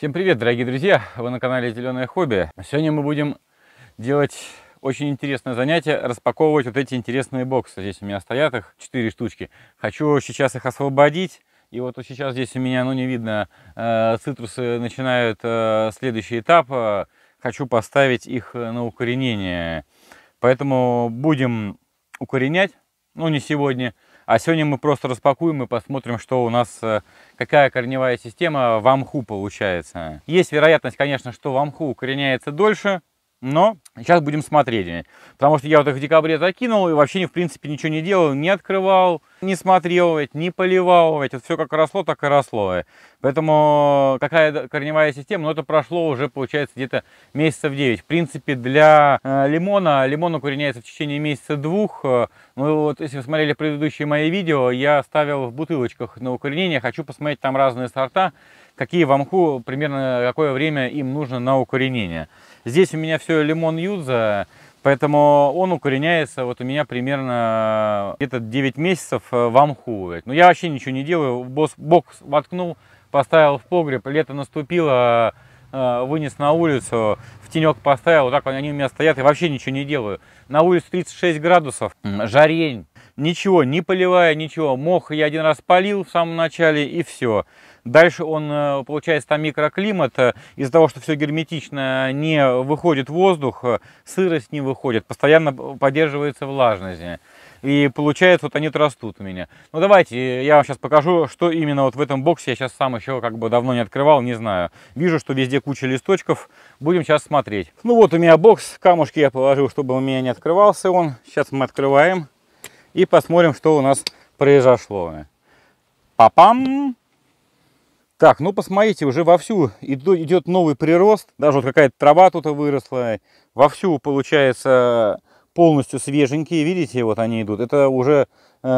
Всем привет, дорогие друзья! Вы на канале Зеленое Хобби. Сегодня мы будем делать очень интересное занятие, распаковывать вот эти интересные боксы. Здесь у меня стоят их 4 штучки. Хочу сейчас их освободить. И вот сейчас здесь у меня, ну не видно, э, цитрусы начинают э, следующий этап. Э, хочу поставить их на укоренение. Поэтому будем укоренять, ну не сегодня, а сегодня мы просто распакуем и посмотрим, что у нас, э, какая корневая система в амху получается. Есть вероятность, конечно, что в амху укореняется дольше, но сейчас будем смотреть. Потому что я вот их в декабре закинул и вообще, в принципе, ничего не делал, не открывал, не смотрел, не поливал. Это все как росло, так и росло. Поэтому какая корневая система, но ну, это прошло уже, получается, где-то месяцев 9. В принципе, для э, лимона, лимон укореняется в течение месяца двух. Э, ну вот, если вы смотрели предыдущие мои видео, я ставил в бутылочках на укоренение. Хочу посмотреть там разные сорта, какие в амху, примерно какое время им нужно на укоренение. Здесь у меня все лимон юза. Поэтому он укореняется вот у меня примерно э, где-то 9 месяцев в амху. Но ну, я вообще ничего не делаю, босс, бокс воткнул, поставил в погреб, лето наступило, э, вынес на улицу, в тенек поставил, вот так они у меня стоят, и вообще ничего не делаю. На улице 36 градусов, жарень, ничего, не поливая, ничего. Мох я один раз полил в самом начале и все. Дальше он, э, получается, там микроклимат, э, из-за того, что все герметично, не выходит воздух, сырость не выходит, постоянно поддерживается влажность и получается, вот они вот растут у меня. Ну давайте, э, я вам сейчас покажу, что именно вот в этом боксе я сейчас сам еще как бы давно не открывал, не знаю. Вижу, что везде куча листочков, будем сейчас смотреть. Ну вот у меня бокс, камушки я положил, чтобы у меня не открывался он. Сейчас мы открываем и посмотрим, что у нас произошло. Папам! Так, ну посмотрите, уже вовсю идет новый прирост. Даже вот какая-то трава тут выросла. Вовсю, получается, полностью свеженькие, видите, вот они идут. Это уже э,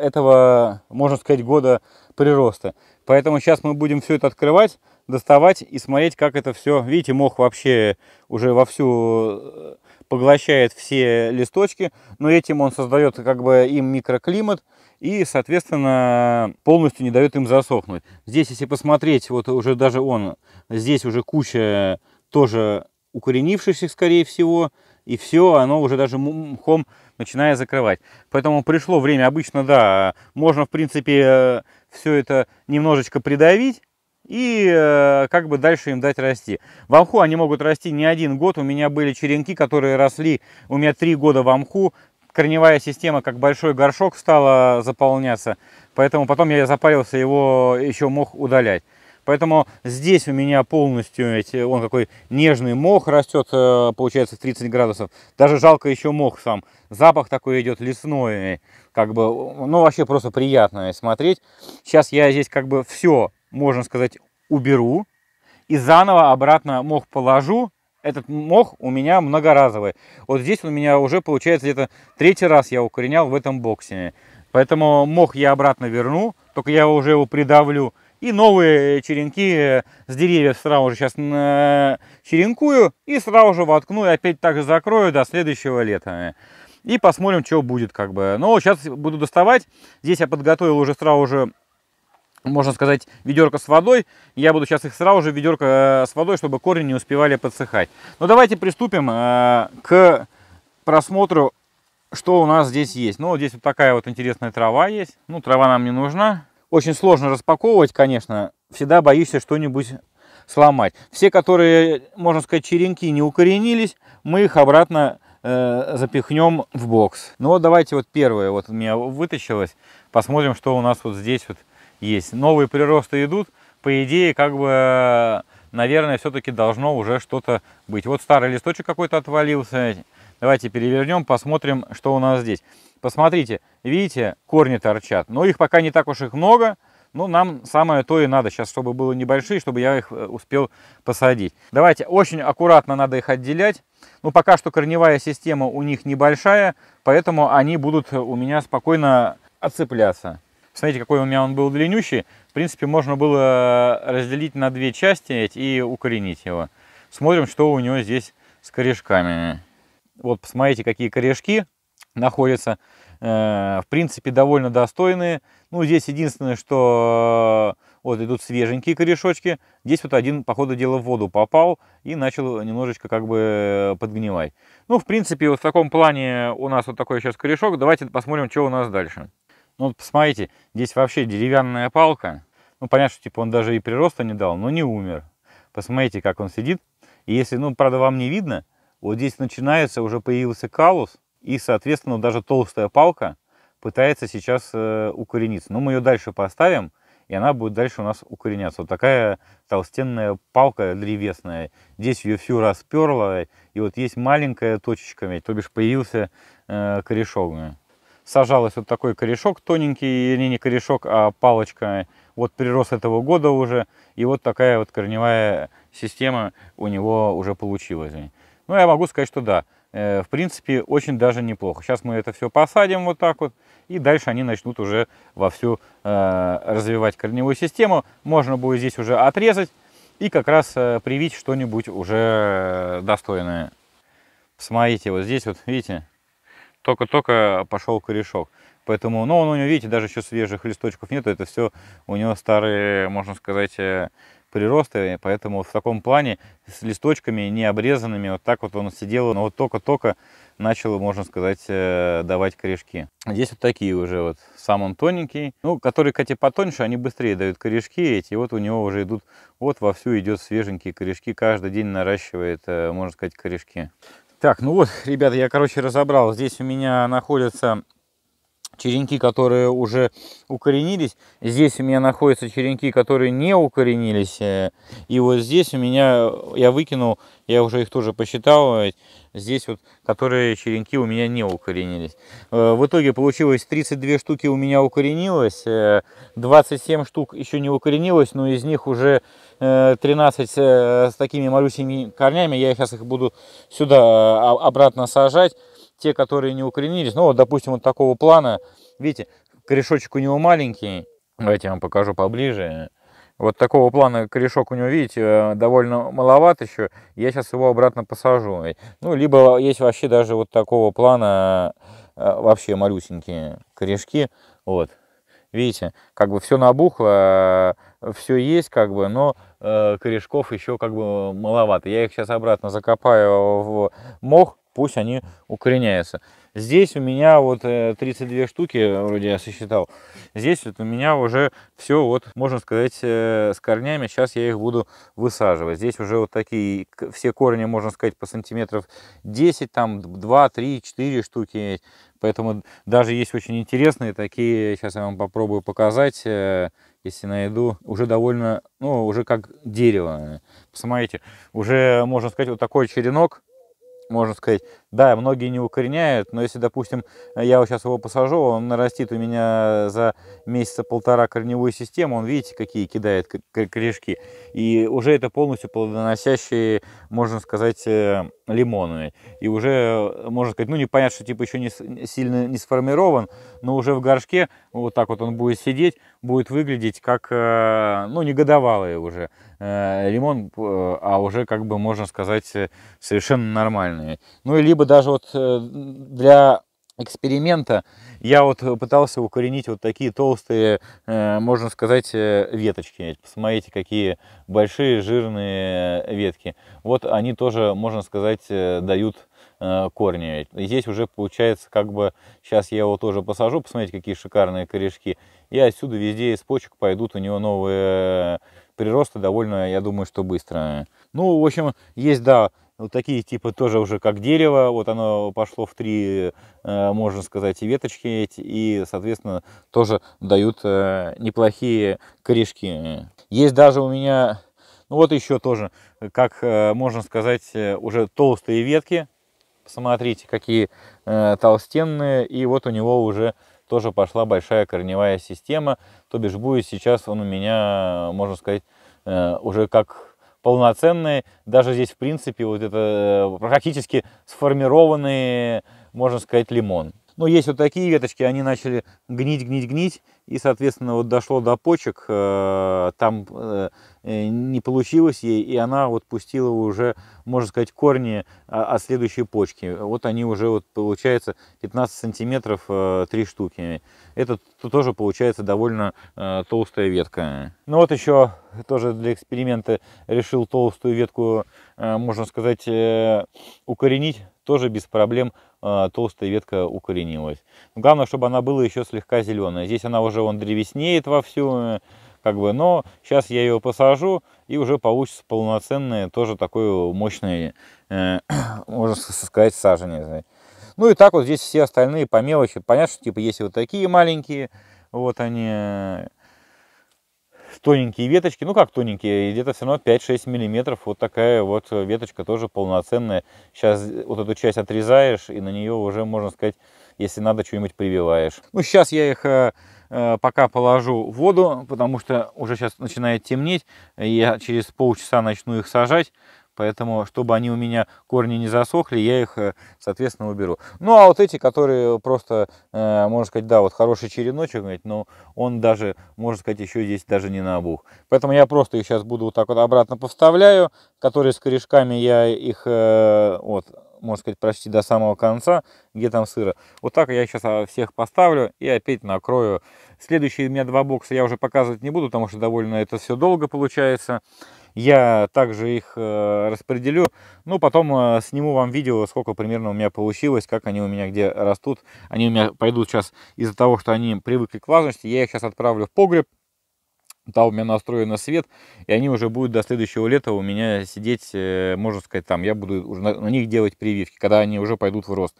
этого, можно сказать, года прироста. Поэтому сейчас мы будем все это открывать, доставать и смотреть, как это все. Видите, мох вообще уже вовсю э, поглощает все листочки, но этим он создает как бы им микроклимат и, соответственно, полностью не дает им засохнуть. Здесь, если посмотреть, вот уже даже он, здесь уже куча тоже укоренившихся, скорее всего, и все, оно уже даже мхом начинает закрывать. Поэтому пришло время, обычно, да, можно, в принципе, э, все это немножечко придавить, и э, как бы дальше им дать расти. В амху они могут расти не один год. У меня были черенки, которые росли, у меня три года в амху. Корневая система, как большой горшок, стала заполняться. Поэтому потом я запарился его еще мог удалять. Поэтому здесь у меня полностью, ведь он какой нежный мох растет, э, получается, в 30 градусов. Даже жалко еще мох сам. Запах такой идет лесной, как бы, ну вообще просто приятно смотреть. Сейчас я здесь как бы все, можно сказать, уберу и заново обратно мох положу. Этот мох у меня многоразовый. Вот здесь он у меня уже, получается, где-то третий раз я укоренял в этом боксе. Поэтому мох я обратно верну, только я уже его придавлю и новые черенки э, с деревьев сразу же сейчас э, черенкую и сразу же воткну и опять так же закрою до следующего лета. И посмотрим, что будет как бы. Но сейчас буду доставать. Здесь я подготовил уже сразу же, можно сказать, ведерко с водой. Я буду сейчас их сразу же ведерко э, с водой, чтобы корни не успевали подсыхать. Но давайте приступим к просмотру, что у нас здесь есть. Ну, здесь вот такая вот интересная трава есть. Ну, трава нам не нужна. Очень сложно распаковывать, конечно. Всегда боишься что-нибудь сломать. Все, которые, можно сказать, черенки не укоренились, мы их обратно э, запихнем в бокс. Ну вот давайте вот первое вот у меня вытащилось. Посмотрим, что у нас вот здесь вот есть. Новые приросты идут. По идее, как бы, наверное, все-таки должно уже что-то быть. Вот старый листочек какой-то отвалился. Давайте перевернем, посмотрим, что у нас здесь. Посмотрите, видите, корни торчат. Но их пока не так уж их много. Но ну, нам самое то и надо сейчас, чтобы было небольшие, чтобы я их э, успел посадить. Давайте, очень аккуратно надо их отделять. Ну, пока что корневая система у них небольшая, поэтому они будут у меня спокойно отцепляться. Смотрите, какой у меня он был длиннющий. В принципе, можно было разделить на две части и укоренить его. Смотрим, что у него здесь с корешками. Вот, посмотрите, какие корешки находятся. Э, в принципе, довольно достойные. Ну, здесь единственное, что э, вот идут свеженькие корешочки. Здесь вот один, по ходу дела, в воду попал и начал немножечко как бы подгнивать. Ну, в принципе, вот в таком плане у нас вот такой сейчас корешок. Давайте посмотрим, что у нас дальше. Ну, вот посмотрите, здесь вообще деревянная палка. Ну, понятно, что типа он даже и прироста не дал, но не умер. Посмотрите, как он сидит. И если, ну, правда, вам не видно, вот здесь начинается, уже появился калус. И, соответственно, даже толстая палка пытается сейчас э, укорениться. Но мы ее дальше поставим, и она будет дальше у нас укореняться. Вот такая толстенная палка древесная. Здесь ее всю расперла, и вот есть маленькая точечка, то бишь появился э, корешок. Сажалась вот такой корешок тоненький, или не корешок, а палочка. Вот прирос этого года уже, и вот такая вот корневая система у него уже получилась. Ну, я могу сказать, что да, Э, в принципе, очень даже неплохо. Сейчас мы это все посадим вот так вот, и дальше они начнут уже вовсю э, развивать корневую систему. Можно будет здесь уже отрезать и как раз э, привить что-нибудь уже достойное. Смотрите, вот здесь вот, видите, только-только пошел корешок. Поэтому, ну, он у него, видите, даже еще свежих листочков нет, это все у него старые, можно сказать, э, приросты, поэтому в таком плане с листочками не обрезанными, вот так вот он сидел, но вот только-только начал, можно сказать, э, давать корешки. Здесь вот такие уже вот, сам он тоненький, ну, которые, кстати, потоньше, они быстрее дают корешки эти, вот у него уже идут, вот вовсю идет свеженькие корешки, каждый день наращивает, э, можно сказать, корешки. Так, ну вот, ребята, я, короче, разобрал. Здесь у меня находятся черенки, которые уже укоренились. Здесь у меня находятся черенки, которые не укоренились. Э, и вот здесь у меня, э, я выкинул, я уже их тоже посчитал, э, здесь вот, которые черенки у меня не укоренились. В итоге получилось 32 штуки у меня укоренилось, 27 штук еще не укоренилось, но из них уже 13 с такими малюсенькими корнями. Я сейчас их буду сюда а, обратно сажать те, которые не укоренились, ну вот, допустим, вот такого плана, видите, корешочек у него маленький, давайте я вам покажу поближе, вот такого плана корешок у него, видите, э, довольно маловат еще. Я сейчас его обратно посажу. Ну, либо есть вообще даже вот такого плана э, вообще малюсенькие корешки. Вот. Видите, как бы все набухло, э, все есть, как бы, но корешков еще как бы маловато. Я их сейчас обратно закопаю в мох, пусть они укореняются. Здесь у меня вот 32 э, штуки, вроде я сосчитал. Здесь вот у меня уже все, вот, можно сказать, э, с корнями. Сейчас я их буду высаживать. Здесь уже вот такие, все корни, можно сказать, по сантиметров 10, там 2, 3, 4 штуки. Поэтому даже есть очень интересные такие. Сейчас я вам попробую показать, э, если найду. Уже довольно, ну, уже как дерево. Посмотрите, уже, можно сказать, вот такой черенок можно сказать, да, многие не укореняют, но если, допустим, я вот сейчас его посажу, он нарастит у меня за месяца полтора корневую систему, он, видите, какие кидает корешки, и уже это полностью плодоносящие, можно сказать, э, лимоны, и уже, э, можно сказать, ну, непонятно, что типа еще не сильно не сформирован, но уже в горшке, вот так вот он будет сидеть, будет выглядеть как, э, ну, негодовалые уже, Э, ремонт, э, а уже как бы можно сказать э, совершенно нормальные. Ну и либо даже вот для эксперимента я вот пытался укоренить вот такие толстые, можно сказать, веточки. Посмотрите, какие большие жирные ветки. Вот они тоже, можно сказать, дают корни. Здесь уже получается, как бы, сейчас я его тоже посажу, посмотрите, какие шикарные корешки. И отсюда везде из почек пойдут у него новые прироста довольно, я думаю, что быстро. Ну, в общем, есть, да, вот такие типы тоже уже как дерево, вот оно пошло в три, э, можно сказать, веточки эти, и, соответственно, тоже дают э, неплохие корешки. Есть даже у меня, ну вот еще тоже, как э, можно сказать, уже толстые ветки, посмотрите, какие толстенные, и вот у него уже тоже пошла большая корневая система, то бишь будет сейчас он у меня, можно сказать, э, уже как полноценный, даже здесь в принципе вот это э, практически сформированный, можно сказать, лимон. Но есть вот такие веточки, они начали гнить, гнить, гнить, и, соответственно, вот дошло до почек, э, там э, э, не получилось ей, и она вот пустила уже, можно сказать, корни а, от следующей почки. Вот они уже, вот получается, 15 сантиметров, 3 штуки. Это тоже получается довольно толстая ветка. Ну вот еще тоже для эксперимента решил толстую ветку, можно сказать, укоренить тоже без проблем э, толстая ветка укоренилась. Но главное, чтобы она была еще слегка зеленая. Здесь она уже вон древеснеет вовсю, э, как бы, но сейчас я ее посажу, и уже получится полноценное, тоже такое мощное, э, можно сказать, саженец. Ну и так вот здесь все остальные по мелочи. Понятно, что типа есть вот такие маленькие, вот они э, тоненькие веточки, ну как тоненькие, где-то все равно 5-6 миллиметров, вот такая вот э, веточка тоже полноценная. Сейчас вот эту часть отрезаешь, и на нее уже, можно сказать, если надо, что-нибудь прививаешь. Ну, сейчас я их э, э, пока положу в воду, потому что уже сейчас начинает темнеть, и я через полчаса начну их сажать, Поэтому, чтобы они у меня корни не засохли, я их, э, соответственно, уберу. Ну, а вот эти, которые просто, э, можно сказать, да, вот хороший череночек, но он даже, можно сказать, еще здесь даже не набух. Поэтому я просто их сейчас буду вот так вот обратно поставляю, Которые с корешками я их, э, вот, можно сказать, почти до самого конца, где там сыро. Вот так я сейчас а, всех поставлю и опять накрою. Следующие у меня два бокса я уже показывать не буду, потому что довольно это все долго получается. Я также их э, распределю. Ну, потом э, сниму вам видео, сколько примерно у меня получилось, как они у меня где растут. Они у меня пойдут сейчас из-за того, что они привыкли к влажности. Я их сейчас отправлю в погреб. Там у меня настроен свет, и они уже будут до следующего лета у меня сидеть, э, можно сказать, там, я буду уже на, на них делать прививки, когда они уже пойдут в рост.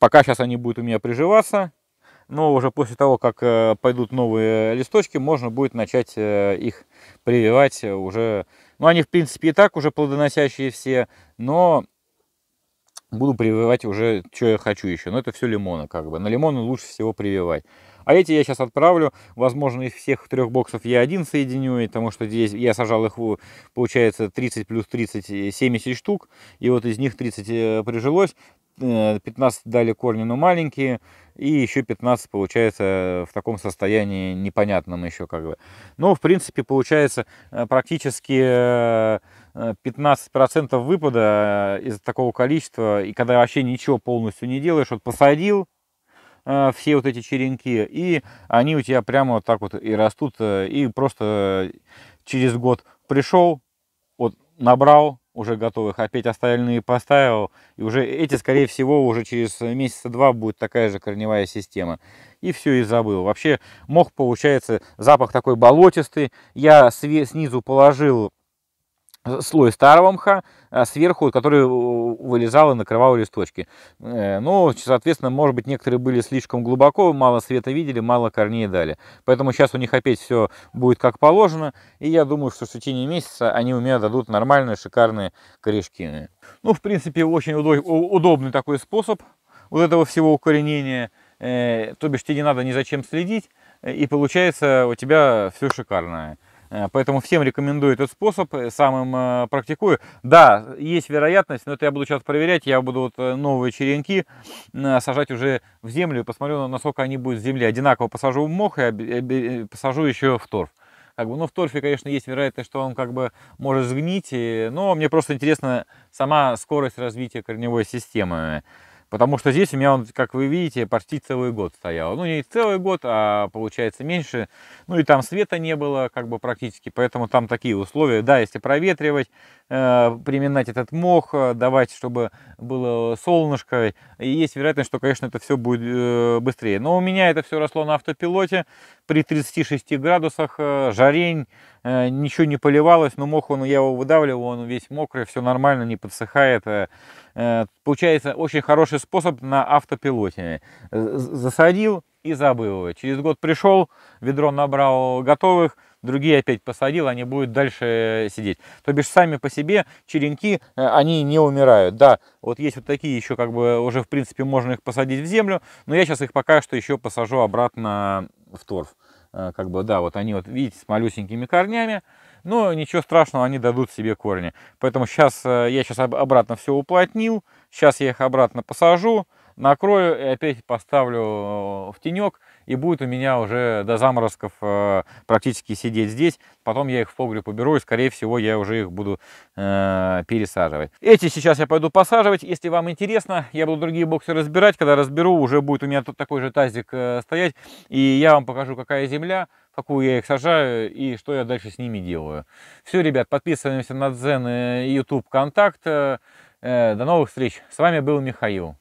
Пока сейчас они будут у меня приживаться, но уже после того, как пойдут новые листочки, можно будет начать их прививать уже ну, они, в принципе, и так уже плодоносящие все, но буду прививать уже, что я хочу еще. Но это все лимоны как бы. На лимоны лучше всего прививать. А эти я сейчас отправлю. Возможно, из всех трех боксов я один соединю, потому что здесь я сажал их, получается, 30 плюс 30, 70 э, штук. И вот из них 30 э, прижилось. 15 э, дали корни, но маленькие, и еще 15 получается в таком состоянии непонятном еще как бы. Но ну, в принципе получается э, практически 15% э, выпада из такого количества, и когда вообще ничего полностью не делаешь, вот посадил, все вот эти черенки, и они у тебя прямо вот так вот и растут, и просто через год пришел, вот набрал, уже готовых, а опять остальные поставил, и уже эти, скорее всего, уже через месяца два будет такая же корневая система. И все, и забыл. Вообще мох, получается, запах такой болотистый. Я снизу положил слой старого мха а сверху, который вылезал и накрывал листочки. Э, ну, соответственно, может быть, некоторые были слишком глубоко, мало света видели, мало корней дали. Поэтому сейчас у них опять все будет как положено, и я думаю, что в течение месяца они у меня дадут нормальные, шикарные корешки. Ну, в принципе, очень удобный такой способ вот этого всего укоренения. Э, то бишь, тебе не надо ни за чем следить, э, и получается у тебя все шикарное. Э, поэтому всем рекомендую этот способ, э, самым э, практикую. Да, есть вероятность, но это я буду сейчас проверять. Я буду вот новые черенки сажать уже в землю. Посмотрю, насколько они будут с земли. Одинаково посажу в мох и посажу еще в торф. Как бы, ну, в торфе, конечно, есть вероятность, что он как бы может сгнить, и, но мне просто интересна сама скорость развития корневой системы. Потому что здесь у меня, он, как вы видите, почти целый год стоял. Ну, не целый год, а получается меньше. Ну, и там света не было, как бы практически. Поэтому там такие условия. Да, если проветривать, э, приминать этот мох, э, давать, чтобы было солнышко. И есть вероятность, что, конечно, это все будет э, быстрее. Но у меня это все росло на автопилоте при 36 градусах, э, жарень. Э, ничего не поливалось, но мох он, я его выдавливал, он весь мокрый, все нормально, не подсыхает. Э, э, получается очень хороший способ на автопилоте. Засадил и забыл. Через год пришел, ведро набрал готовых, другие опять посадил, они будут дальше сидеть. То бишь сами по себе черенки, они не умирают. Да, вот есть вот такие еще, как бы уже в принципе можно их посадить в землю, но я сейчас их пока что еще посажу обратно в торф. Э, как бы, да, вот они вот, видите, с малюсенькими корнями, но ничего страшного, они дадут себе корни. Поэтому сейчас, э, я сейчас обратно все уплотнил, сейчас я их обратно посажу, накрою и опять поставлю э, в тенек, и будет у меня уже до заморозков э, практически сидеть здесь. Потом я их в погреб уберу, и, скорее всего, я уже их буду э, пересаживать. Эти сейчас я пойду посаживать. Если вам интересно, я буду другие боксы разбирать. Когда разберу, уже будет у меня тут такой же тазик стоять, и я вам покажу, какая земля, какую я их сажаю и что я дальше с ними делаю. Все, ребят, подписываемся на Дзен, YouTube, Контакт. До новых встреч. С вами был Михаил.